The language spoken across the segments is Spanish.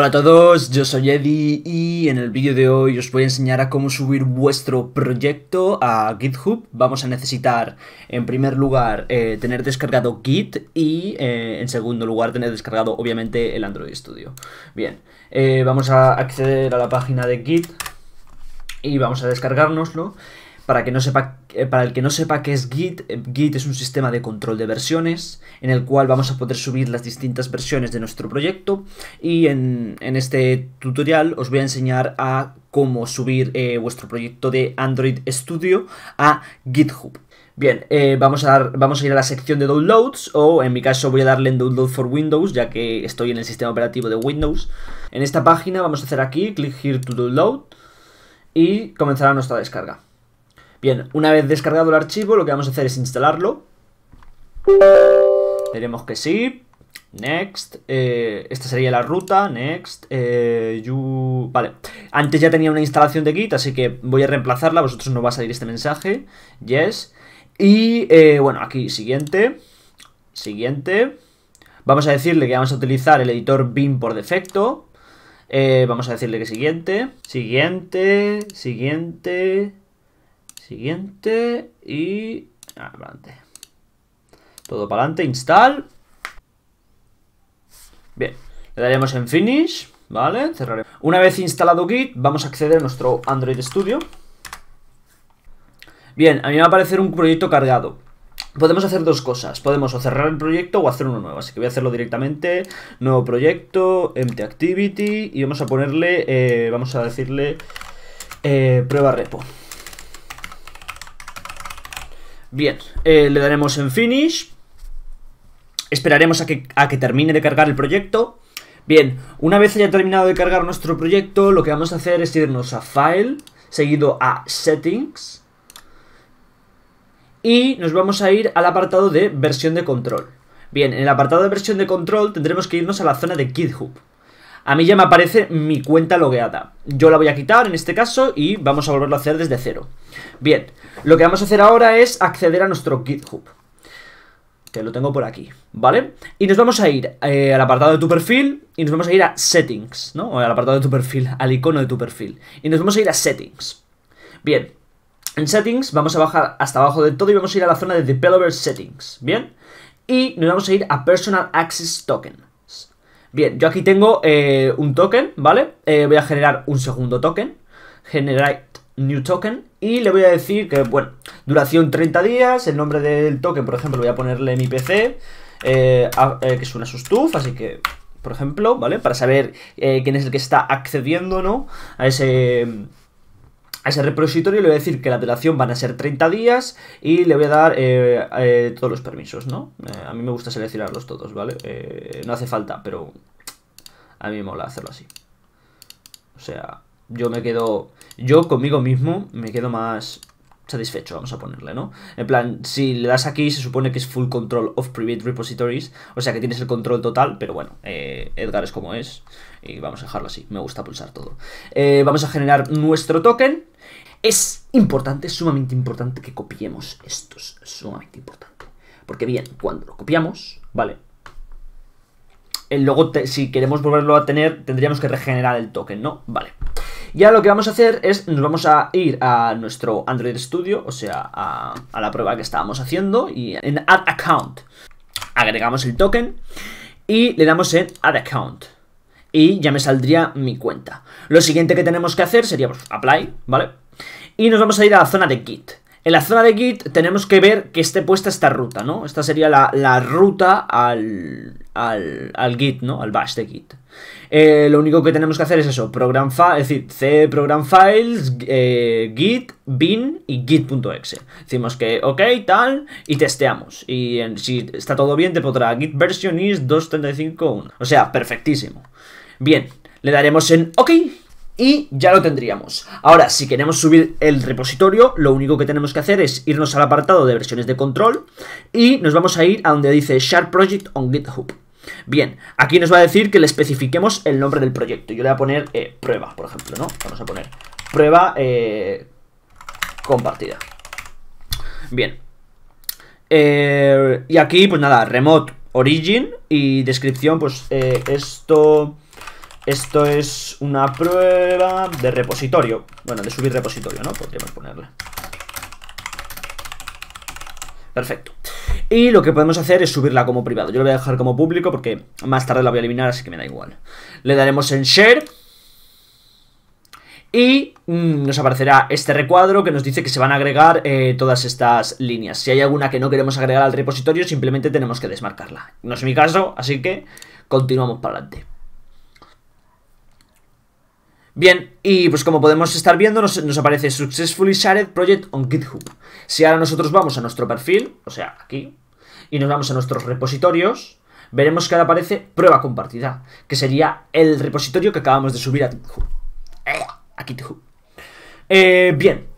Hola a todos, yo soy Eddie y en el vídeo de hoy os voy a enseñar a cómo subir vuestro proyecto a GitHub. Vamos a necesitar en primer lugar eh, tener descargado Git y eh, en segundo lugar tener descargado obviamente el Android Studio. Bien, eh, vamos a acceder a la página de Git y vamos a descargárnoslo. Para, que no sepa, eh, para el que no sepa qué es Git, eh, Git es un sistema de control de versiones en el cual vamos a poder subir las distintas versiones de nuestro proyecto y en, este tutorial os voy a enseñar a cómo subir eh, vuestro proyecto de Android Studio a GitHub. Bien, vamos, a dar, vamos a ir a la sección de downloads o en mi caso voy a darle en download for Windows ya que estoy en el sistema operativo de Windows. En esta página vamos a hacer aquí click here to download y comenzará nuestra descarga. Bien, una vez descargado el archivo, lo que vamos a hacer es instalarlo. Veremos que sí. Next. Eh, esta sería la ruta. Next. Eh, you... Vale. Antes ya tenía una instalación de Git, así que voy a reemplazarla. Vosotros no va a salir este mensaje. Yes. Y eh, bueno, aquí siguiente. Siguiente. Vamos a decirle que vamos a utilizar el editor BIM por defecto. vamos a decirle que siguiente. Siguiente. Siguiente. Siguiente y... Adelante. Todo para adelante, install. Bien, le daremos en finish, ¿vale? Una vez instalado Git, vamos a acceder a nuestro Android Studio. Bien, a mí me va a aparecer un proyecto cargado. Podemos hacer dos cosas, podemos o cerrar el proyecto o hacer uno nuevo, así que voy a hacerlo directamente, nuevo proyecto, empty activity, y vamos a ponerle, eh, vamos a decirle, eh, prueba repo. Bien, eh, le daremos en finish. Esperaremos a que, a que termine de cargar el proyecto. Bien, una vez haya terminado de cargar nuestro proyecto, lo que vamos a hacer es irnos a File, seguido a Settings. Y nos vamos a ir al apartado de versión de control. Bien, en el apartado de versión de control tendremos que irnos a la zona de GitHub a mí ya me aparece mi cuenta logueada. Yo la voy a quitar en este caso y vamos a volverlo a hacer desde cero. Bien, lo que vamos a hacer ahora es acceder a nuestro GitHub. Que lo tengo por aquí, ¿vale? Y nos vamos a ir eh, al apartado de tu perfil y nos vamos a ir a settings, ¿no? al apartado de tu perfil, al icono de tu perfil. Y nos vamos a ir a settings. Bien, en settings vamos a bajar hasta abajo de todo y vamos a ir a la zona de developer settings, ¿bien? Y nos vamos a ir a personal access token. Bien, yo aquí tengo eh, un token, ¿vale? Eh, voy a generar un segundo token. Generate new token. Y le voy a decir que, bueno, duración 30 días. El nombre del token, por ejemplo, voy a ponerle mi PC. Eh, que es una sustuf, así que, por ejemplo, ¿vale? Para saber quién es el que está accediendo, ¿no? A ese a ese repositorio le voy a decir que la duración van a ser 30 días y le voy a dar eh, eh, todos los permisos, ¿no? Eh, a mí me gusta seleccionarlos todos, ¿vale? no hace falta, pero a mí me mola hacerlo así. O sea, yo me quedo, yo conmigo mismo me quedo más satisfecho, vamos a ponerle, ¿no? En plan, si le das aquí, se supone que es full control of private repositories, o sea que tienes el control total, pero bueno, Edgar es como es, y vamos a dejarlo así, me gusta pulsar todo. vamos a generar nuestro token, es importante, sumamente importante que copiemos estos. Es sumamente importante. Porque bien, cuando lo copiamos, ¿vale? El logo, si queremos volverlo a tener, tendríamos que regenerar el token, ¿no? Vale. Ya lo que vamos a hacer es, nos vamos a ir a nuestro Android Studio, o sea, a, la prueba que estábamos haciendo, y en Add Account agregamos el token y le damos en Add Account. Y ya me saldría mi cuenta. Lo siguiente que tenemos que hacer sería pues, Apply, ¿vale? Y nos vamos a ir a la zona de Git. En la zona de Git tenemos que ver que esté puesta esta ruta, ¿no? Esta sería la, ruta al, al, Git, ¿no? Al bash de Git. Eh, lo único que tenemos que hacer es eso, program es decir, c program files, eh, git, bin y git.exe. Decimos que ok, tal, y testeamos. Y si está todo bien, te podrá git version is 2.35.1. O sea, perfectísimo. Bien, le daremos en ok y ya lo tendríamos. Ahora, si queremos subir el repositorio, lo único que tenemos que hacer es irnos al apartado de versiones de control y nos vamos a ir a donde dice Share Project on GitHub. Bien, aquí nos va a decir que le especifiquemos el nombre del proyecto. Yo le voy a poner eh, prueba, por ejemplo, ¿no? Vamos a poner prueba eh, compartida. Bien. Eh, y aquí, pues nada, remote origin y descripción, pues esto... Esto es una prueba de repositorio. Bueno, de subir repositorio, ¿no? Podríamos ponerla. Perfecto. Y lo que podemos hacer es subirla como privado. Yo lo voy a dejar como público porque más tarde la voy a eliminar, así que me da igual. Le daremos en Share. Y mm, nos aparecerá este recuadro que nos dice que se van a agregar eh, todas estas líneas. Si hay alguna que no queremos agregar al repositorio, simplemente tenemos que desmarcarla. No es mi caso, así que continuamos para adelante. Bien, y pues como podemos estar viendo, nos, aparece Successfully Shared Project on GitHub. Si ahora nosotros vamos a nuestro perfil, o sea, aquí, y nos vamos a nuestros repositorios, veremos que ahora aparece prueba compartida, que sería el repositorio que acabamos de subir a GitHub. Eh, bien.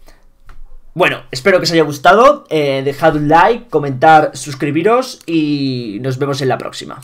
Bueno, espero que os haya gustado. Eh, dejad un like, comentar, suscribiros y nos vemos en la próxima.